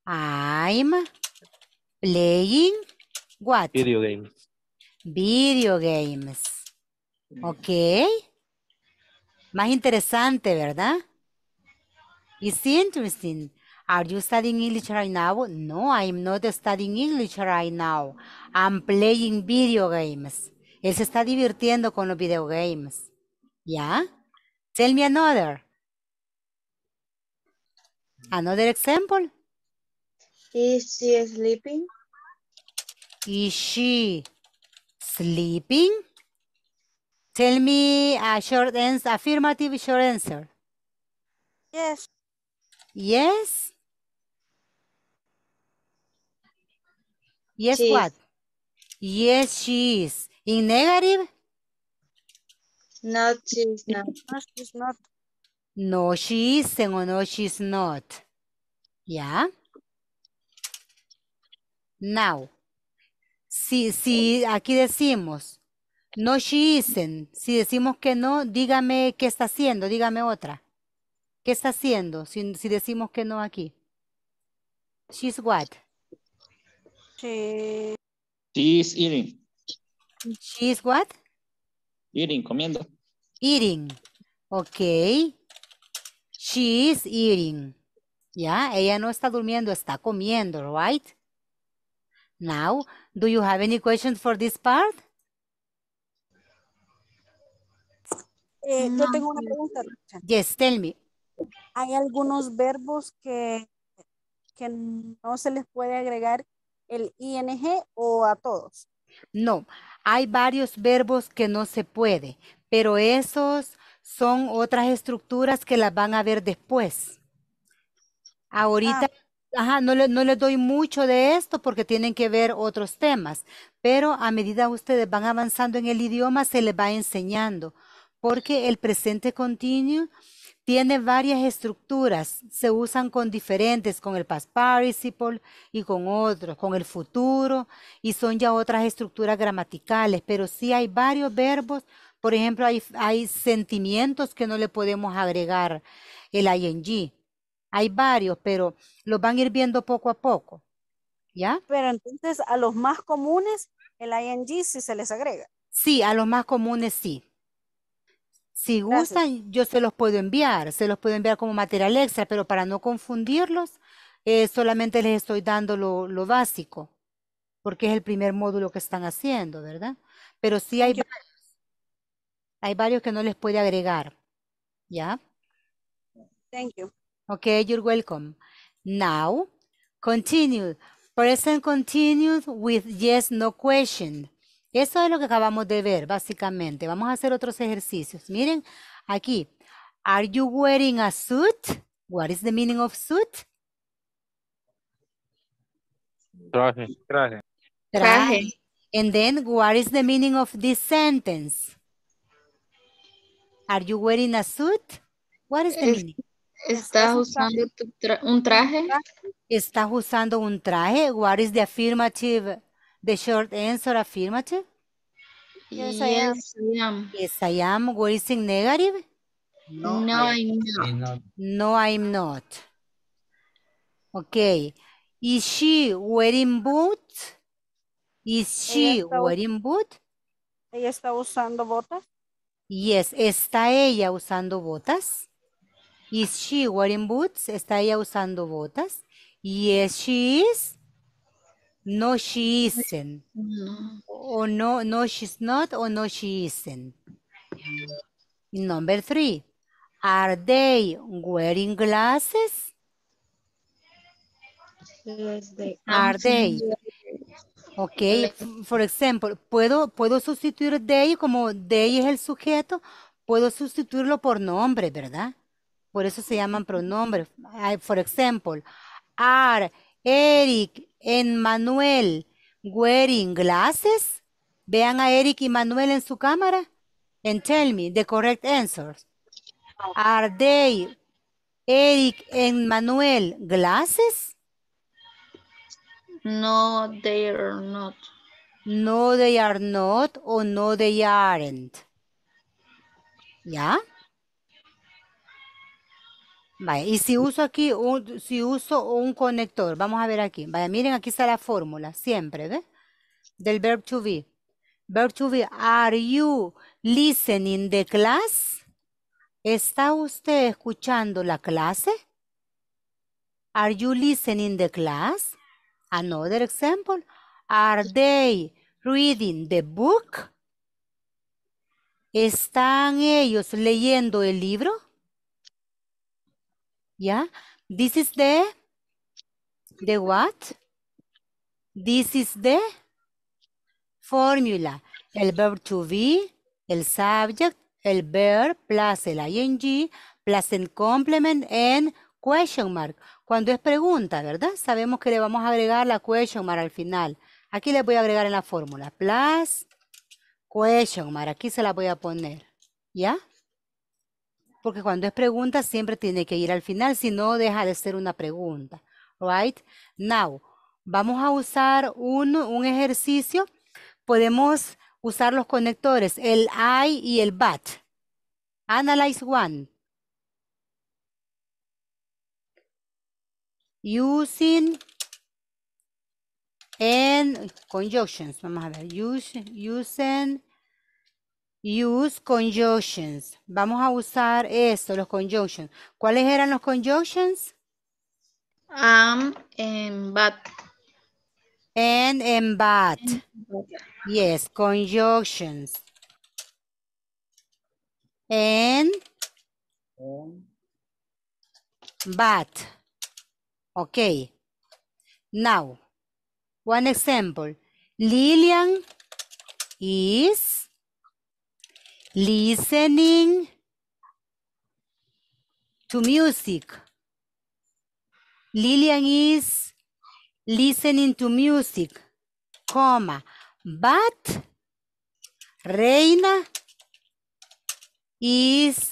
I'm playing what? Video games. Video games. Ok. Más interesante, ¿verdad? It's interesting. Are you studying English right now? No, I'm not studying English right now. I'm playing video games. Él se está divirtiendo con los video games. ¿Ya? Tell me another. Another example. Is she sleeping? Is she sleeping? Tell me a short answer, affirmative short answer. Yes. Yes. Yes, what? Yes, she is. In negative? <laughs> No, she's not. No, she's not. No, she isn't no, she's not. Yeah? Now, si, si aquí decimos, no, she isn't. Si decimos que no, dígame qué está haciendo, dígame otra. ¿Qué está haciendo si, si decimos que no aquí? She's what? She... is eating. She's what? Eating, comiendo. Eating. Ok. She is eating. Ya, ella no está durmiendo, está comiendo, right? Now, do you have any questions for this part? Eh, no. Yo tengo una pregunta. Yes, tell me. Hay algunos verbos que, que no se les puede agregar el ing o a todos? No, hay varios verbos que no se puede, pero esos son otras estructuras que las van a ver después. Ahorita, ah. no, no les doy mucho de esto porque tienen que ver otros temas, pero a medida ustedes van avanzando en el idioma se les va enseñando, porque el presente continuo tiene varias estructuras, se usan con diferentes, con el past participle y con otros, con el futuro, y son ya otras estructuras gramaticales, pero sí hay varios verbos, por ejemplo, hay, sentimientos que no le podemos agregar el ing. Hay varios, pero los van a ir viendo poco a poco. ¿Ya? Pero entonces a los más comunes el ing sí se les agrega. Sí, a los más comunes sí. Si gustan, yo se los puedo enviar, se los puedo enviar como material extra, pero para no confundirlos, eh, solamente les estoy dando lo, básico, porque es el primer módulo que están haciendo, ¿verdad? Pero sí hay varios, hay varios que no les puede agregar, ¿ya? Thank you. Okay, you're welcome. Now, continue. Present continued with yes, no question. Eso es lo que acabamos de ver, básicamente. Vamos a hacer otros ejercicios. Miren, aquí. Are you wearing a suit? What is the meaning of suit? Traje, traje. Traje. And then, what is the meaning of this sentence? Are you wearing a suit? What is the meaning? ¿Estás usando un traje? ¿Estás usando un traje? What is the affirmative The short answer affirmative? Yes, I am. Yes, I am. What is negative? No, I'm, not. I'm not. No, I'm not. Okay. Is she wearing boots? Is she wearing boots? ¿Ella está usando botas? Yes. ¿Está ella usando botas? Is she wearing boots? ¿Está ella usando botas? Yes, she is. No, she isn't. No. no, no, she's not, o no, she isn't. Number three. Are they wearing glasses? are. they? Ok, for example, ¿puedo, puedo sustituir they como they es el sujeto, puedo sustituirlo por nombre, ¿verdad? Por eso se llaman pronombres. For example, are Eric, Manuel wearing glasses. Vean a Eric y Manuel en su cámara and tell me the correct answers. Are they Eric and Manuel glasses? No, they are not. No, they are not o no, they aren't. ¿Ya? Vaya, y si uso aquí, un, si uso un conector, vamos a ver aquí. Vaya, miren, aquí está la fórmula, siempre, ¿ve? Del verb to be. Verb to be, are you listening the class? ¿Está usted escuchando la clase? Are you listening the class? Another example, are they reading the book? ¿Están ellos leyendo el libro? Ya, This is the, the what? This is the fórmula. El verb to be, el subject, el verb plus el ing plus el complement and question mark. Cuando es pregunta, ¿verdad? Sabemos que le vamos a agregar la question mark al final. Aquí le voy a agregar en la fórmula. Plus question mark. Aquí se la voy a poner. ¿Ya? Porque cuando es pregunta siempre tiene que ir al final, si no deja de ser una pregunta. Right? Now, vamos a usar un, ejercicio. Podemos usar los conectores, el I y el BAT. Analyze one. Using and conjunctions. Vamos a ver. Use, using Use conjunctions. Vamos a usar esto, los conjunctions. ¿Cuáles eran los conjunctions? and em, but. And, and but. Yes, conjunctions. And. But. Okay. Now, one example. Lillian is listening to music. Lilian is listening to music, comma, but Reina is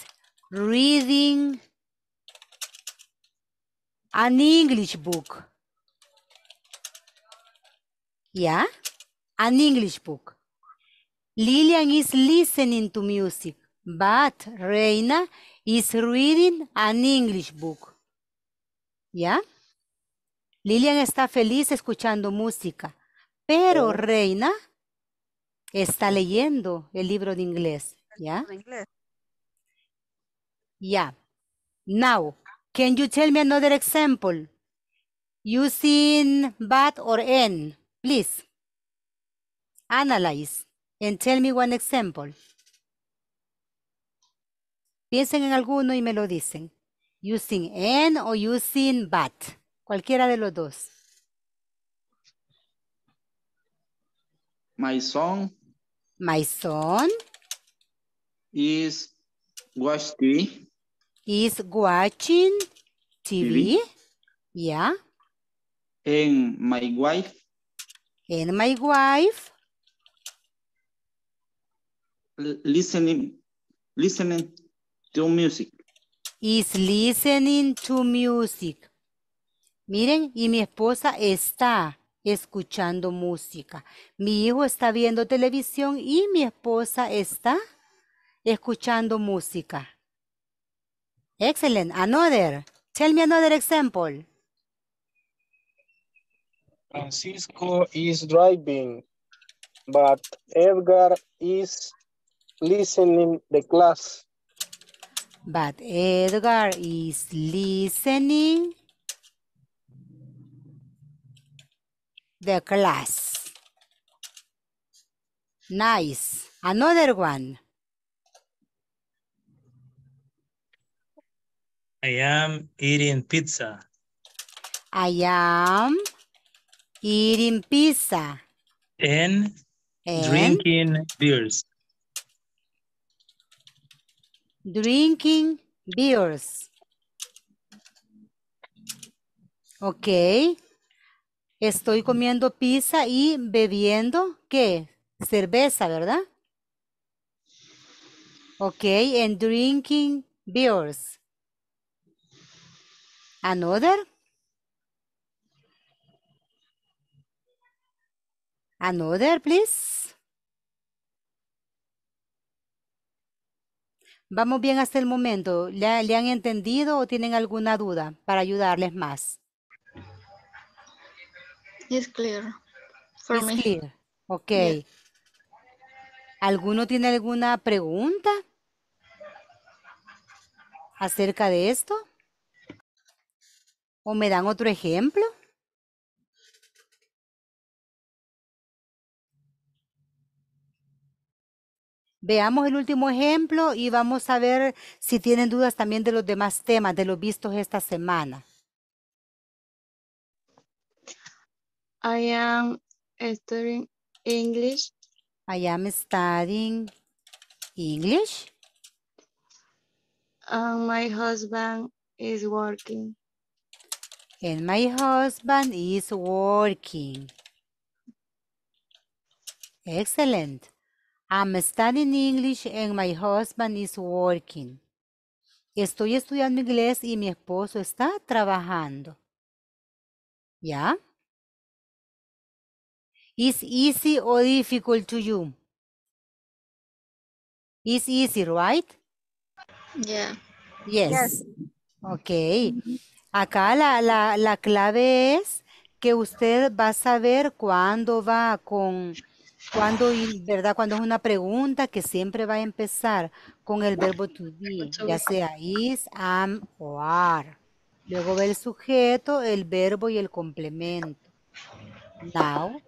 reading an English book. Yeah, an English book. Lilian is listening to music, but Reina is reading an English book. ¿Ya? Lilian está feliz escuchando música, pero oh. Reina está leyendo el libro de inglés. ¿Ya? Ya. Now, can you tell me another example? Using but or N, please. Analyze and tell me one example. Piensen en alguno y me lo dicen. Using en o using but. Cualquiera de los dos. My son. My son. Is watching. TV. Is watching TV. TV. Yeah. And my wife. And my wife listening, listening to music. Is listening to music. Miren, y mi esposa está escuchando música. Mi hijo está viendo televisión y mi esposa está escuchando música. Excellent. Another. Tell me another example. Francisco is driving, but Edgar is listening the class. But Edgar is listening the class. Nice. Another one. I am eating pizza. I am eating pizza. And, and drinking beers. Drinking beers. Ok. Estoy comiendo pizza y bebiendo, ¿qué? Cerveza, ¿verdad? Ok, and drinking beers. Another? Another, please. ¿Vamos bien hasta el momento? ¿Le, ¿Le, han entendido o tienen alguna duda para ayudarles más? Es claro. For Ok. ¿Alguno tiene alguna pregunta acerca de esto? ¿O me dan otro ejemplo? Veamos el último ejemplo y vamos a ver si tienen dudas también de los demás temas, de los vistos esta semana. I am studying English. I am studying English. my husband is working. And my husband is working. Excellent. I'm studying English and my husband is working. Estoy estudiando inglés y mi esposo está trabajando. ¿Ya? Is easy or difficult to you? Is easy, right? Yeah. Yes. Ok. Mm-hmm. Acá la, la clave es que usted va a saber cuándo va con cuando, ¿verdad? Cuando es una pregunta que siempre va a empezar con el verbo to be, ya sea is, am o are. Luego ve el sujeto, el verbo y el complemento. Now,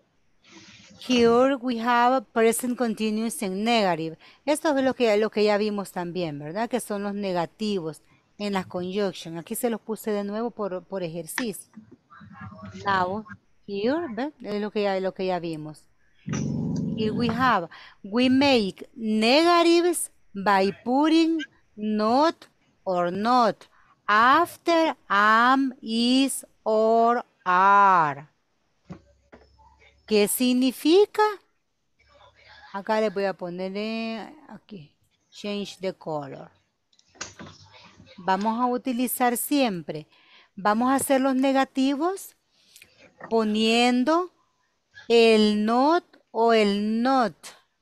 here we have present continuous and negative. Esto es lo que, lo que ya vimos también, ¿verdad? Que son los negativos en las conjunctions. Aquí se los puse de nuevo por, ejercicio. Now, here, ¿ves? Es lo que ya, lo que ya vimos. Here we have, we make negatives by putting not or not after am, is, or are. ¿Qué significa? Acá le voy a poner eh, aquí, change the color. Vamos a utilizar siempre. Vamos a hacer los negativos poniendo el not o el not,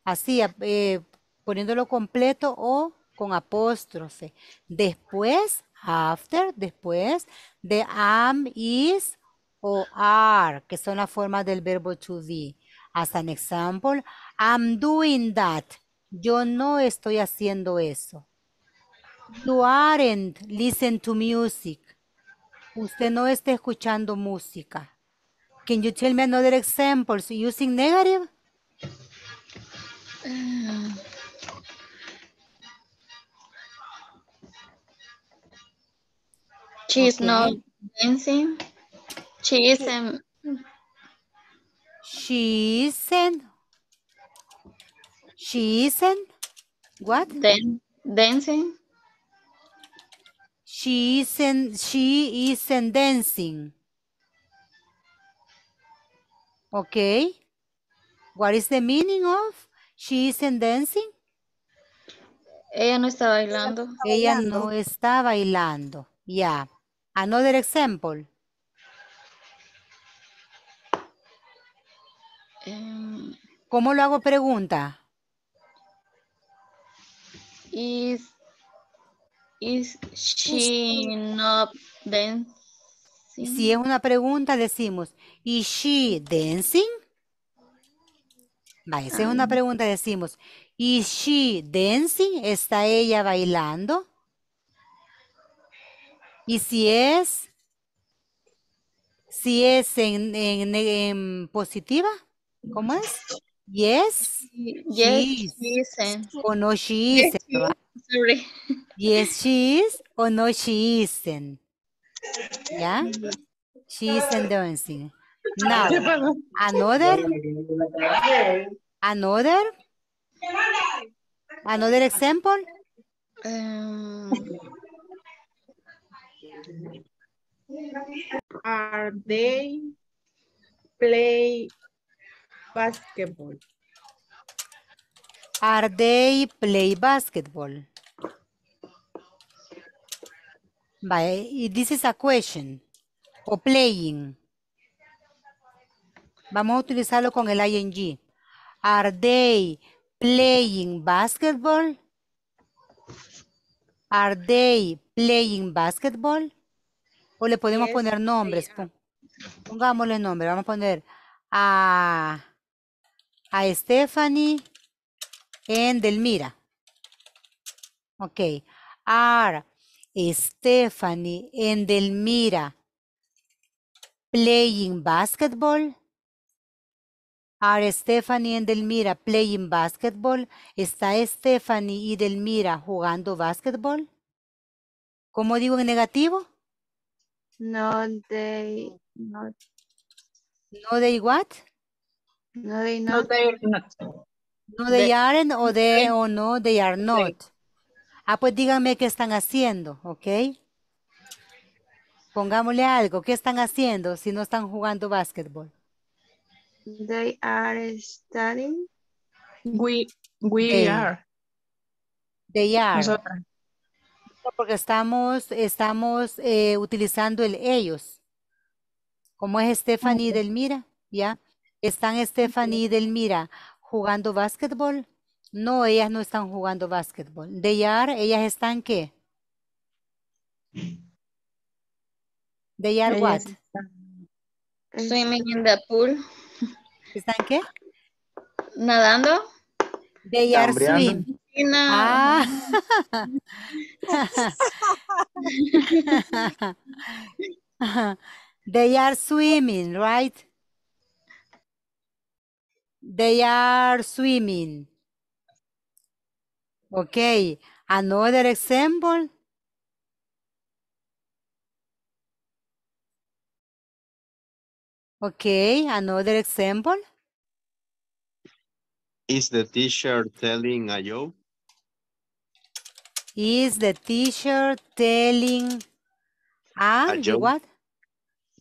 así eh, poniéndolo completo o con apóstrofe. Después, after, después the am, is o are, que son las formas del verbo to be. As an example, I'm doing that. Yo no estoy haciendo eso. You aren't listening to music. Usted no está escuchando música. Can you tell me another example using negative? Uh, she is okay. not dancing. She isn't. She isn't. She isn't. What? Dan dancing. She isn't. She isn't dancing. Okay. What is the meaning of? She in dancing. Ella no está bailando. Ella no está bailando. Ya. Another example. Em, ¿Cómo lo hago pregunta? Is, is she not dancing? Si es una pregunta, decimos, ¿is she dancing? esa es una pregunta, decimos, ¿is she dancing? ¿Está ella bailando? Y si es, si es en, en, positiva, ¿cómo es? Yes. Yes, she is. O no, she is? Yes, she is. O no, she isn't. ¿Ya? She isn't dancing. Now, another, another, another example. Um, are they play basketball? Are they play basketball? By, this is a question. Or playing. Vamos a utilizarlo con el ing. Are they playing basketball? Are they playing basketball? O le podemos poner nombres. Pongámosle nombre. Vamos a poner a, Stephanie Endelmira. Delmira. Ok. Are Stephanie Endelmira playing basketball? Are Stephanie and Delmira playing basketball? ¿Está Stephanie y Delmira jugando basketball? ¿Cómo digo en negativo? No, they not. No, they what? No, they not. No, they No, they, aren't o they, no, they are not. Ah, pues díganme qué están haciendo, ¿ok? Pongámosle algo, ¿qué están haciendo si no están jugando basketball? They are studying. We, we are. They are. Porque estamos, estamos eh, utilizando el ellos. Como es Stephanie y Delmira, ¿ya? Están Stephanie y Delmira jugando básquetbol. No, ellas no están jugando básquetbol. They are, ellas están ¿qué? They are what? Swimming in the pool. ¿Están qué? Nadando. They are swimming. Ah. they <laughs> are swimming, right? They are swimming. Okay, another ah, example. Okay, another example. Is the teacher telling a joke? Is the teacher telling a, a joke. what?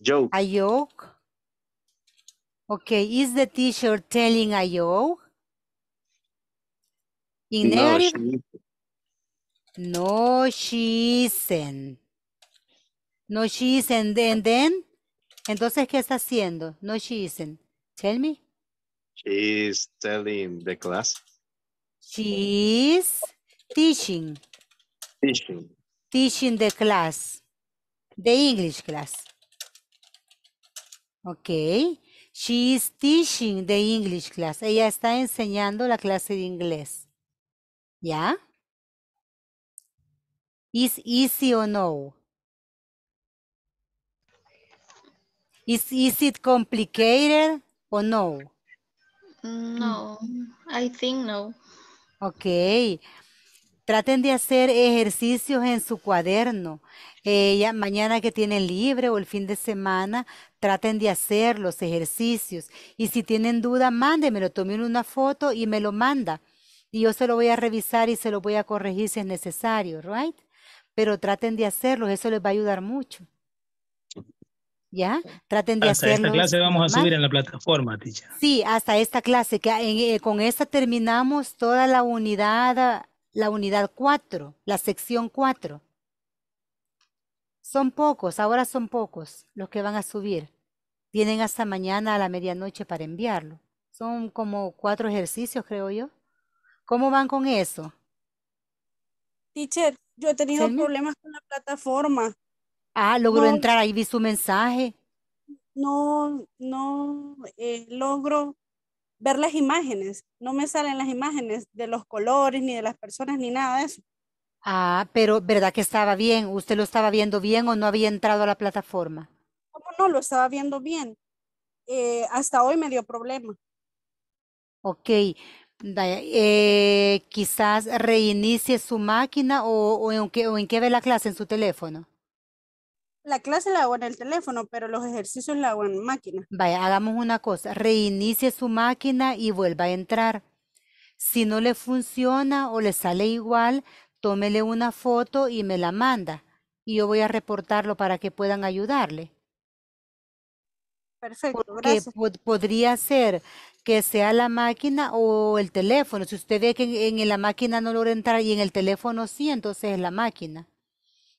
Joke. A joke. Okay, is the teacher telling a joke? In no, She no, she isn't. No, she isn't. And then? Entonces, ¿qué está haciendo? No, she isn't. Tell me. She is telling the class. She is teaching. Teaching. Teaching the class. The English class. Ok. She is teaching the English class. Ella está enseñando la clase de inglés. ¿Ya? Is easy or no? Is, it complicated o no? No, I think no. Ok. Traten de hacer ejercicios en su cuaderno. Ella, eh, mañana que tienen libre o el fin de semana, traten de hacer los ejercicios. Y si tienen duda, lo tomen una foto y me lo manda. Y yo se lo voy a revisar y se lo voy a corregir si es necesario, right? Pero traten de hacerlo, eso les va a ayudar mucho. ¿ya? Traten de hacerlo. Hasta esta clase vamos a subir en la plataforma, Ticha. Sí, hasta esta clase, que eh, eh, con esta terminamos toda la unidad, la unidad 4, la sección 4. Son pocos, ahora son pocos los que van a subir. Tienen hasta mañana a la medianoche para enviarlo. Son como cuatro ejercicios, creo yo. ¿Cómo van con eso? Teacher, yo he tenido problemas con la plataforma. Ah, logró entrar ahí, vi su mensaje. No, no eh, logro ver las imágenes. No me salen las imágenes de los colores, ni de las personas, ni nada de eso. Ah, pero ¿verdad que estaba bien? ¿Usted lo estaba viendo bien o no había entrado a la plataforma? ¿Cómo no? Lo estaba viendo bien. Eh, hasta hoy me dio problema. Ok. Eh, quizás reinicie su máquina o, en qué, o en qué ve la clase en su teléfono la clase la hago en el teléfono, pero los ejercicios la hago en máquina. Vaya, hagamos una cosa, reinicie su máquina y vuelva a entrar. Si no le funciona o le sale igual, tómele una foto y me la manda. Y yo voy a reportarlo para que puedan ayudarle. Perfecto, podría ser que sea la máquina o el teléfono. Si usted ve que en, en la máquina no logra entrar y en el teléfono sí, entonces es la máquina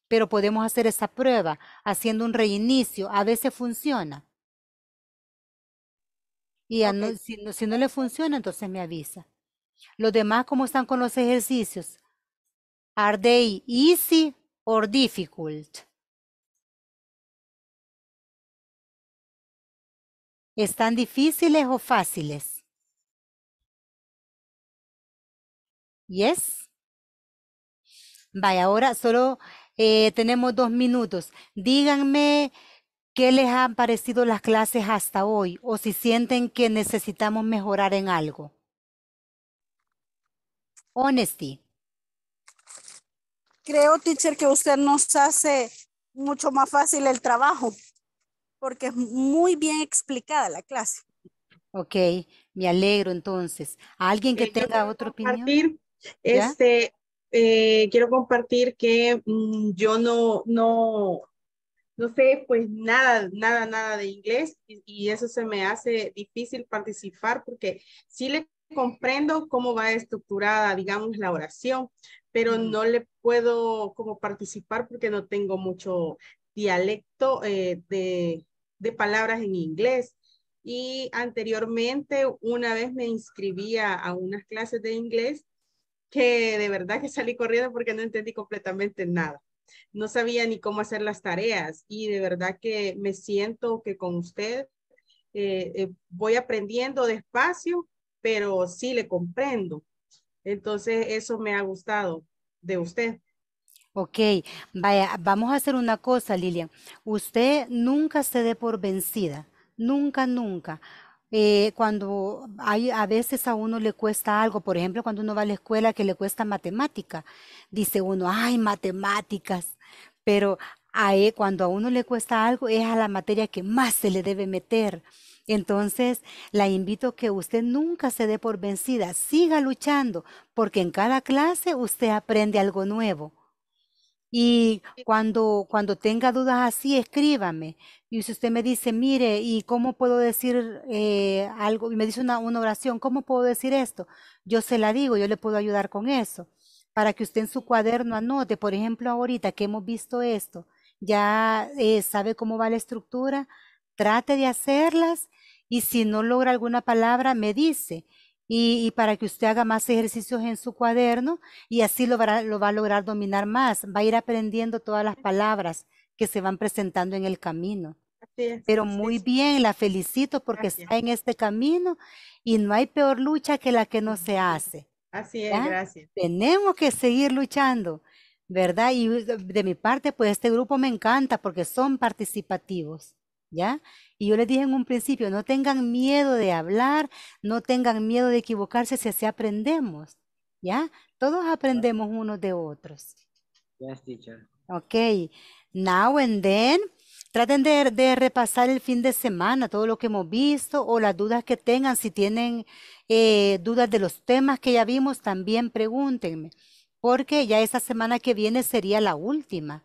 pero podemos hacer esa prueba haciendo un reinicio. A veces funciona. Y si, no, si, no, le funciona, entonces me avisa. Los demás, ¿cómo están con los ejercicios? ¿Are they easy or difficult? ¿Están difíciles o fáciles? Yes. Vaya, ahora solo eh, tenemos dos minutos. Díganme qué les han parecido las clases hasta hoy o si sienten que necesitamos mejorar en algo. Honesty. Creo, teacher, que usted nos hace mucho más fácil el trabajo porque es muy bien explicada la clase. Ok, me alegro entonces. ¿Alguien que eh, tenga otra opinión? Este, eh, quiero compartir que mm, yo no, no, no sé pues nada, nada, nada de inglés y, eso se me hace difícil participar porque sí le comprendo cómo va estructurada, digamos, la oración, pero no le puedo como participar porque no tengo mucho dialecto eh, de, de palabras en inglés. Y anteriormente, una vez me inscribía a unas clases de inglés que de verdad que salí corriendo porque no entendí completamente nada. No sabía ni cómo hacer las tareas y de verdad que me siento que con usted eh, eh, voy aprendiendo despacio, pero sí le comprendo. Entonces, eso me ha gustado de usted. Ok, vaya, vamos a hacer una cosa, Lilian. Usted nunca se dé por vencida, nunca, nunca eh, cuando hay, a veces a uno le cuesta algo, por ejemplo, cuando uno va a la escuela que le cuesta matemática, dice uno, ay, matemáticas, pero e, cuando a uno le cuesta algo es a la materia que más se le debe meter. Entonces, la invito a que usted nunca se dé por vencida, siga luchando, porque en cada clase usted aprende algo nuevo. Y cuando, cuando tenga dudas así, escríbame. Y si usted me dice, mire, ¿y cómo puedo decir eh, algo? Y me dice una, una oración, ¿cómo puedo decir esto? Yo se la digo, yo le puedo ayudar con eso. Para que usted en su cuaderno anote, por ejemplo, ahorita que hemos visto esto, ya eh, sabe cómo va la estructura, trate de hacerlas y si no logra alguna palabra, me dice y, para que usted haga más ejercicios en su cuaderno y así lo va, a lograr dominar más, va a ir aprendiendo todas las palabras que se van presentando en el camino. Es, Pero muy bien, la felicito porque está en este camino y no hay peor lucha que la que no se hace. Así es, gracias. Tenemos que seguir luchando, ¿verdad? Y de mi parte, pues este grupo me encanta porque son participativos. ¿ya? Y yo les dije en un principio, no tengan miedo de hablar, no tengan miedo de equivocarse si así aprendemos, ¿ya? Todos aprendemos unos de otros. Yes, teacher. Ok, now and then, traten de, repasar el fin de semana, todo lo que hemos visto o las dudas que tengan, si tienen eh, dudas de los temas que ya vimos, también pregúntenme, porque ya esa semana que viene sería la última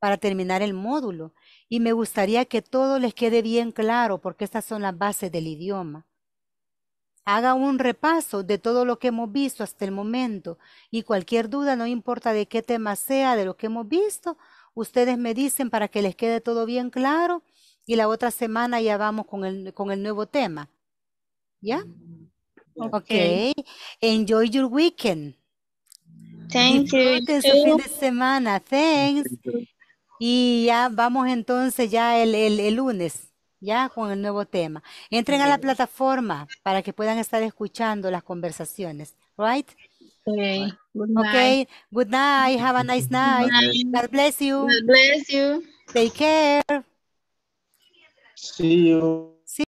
para terminar el módulo. Y me gustaría que todo les quede bien claro porque estas son las bases del idioma. Haga un repaso de todo lo que hemos visto hasta el momento y cualquier duda, no importa de qué tema sea, de lo que hemos visto, ustedes me dicen para que les quede todo bien claro y la otra semana ya vamos con el, nuevo tema. ¿Ya? Okay. ok. Enjoy your weekend. Thank you. su fin de semana. Thanks. Y ya vamos entonces ya el, el, lunes, ya con el nuevo tema. Entren a la plataforma para que puedan estar escuchando las conversaciones, right? Okay. Good night. Okay. Good night. Have a nice night. night. God bless you. God bless you. Take care. See you.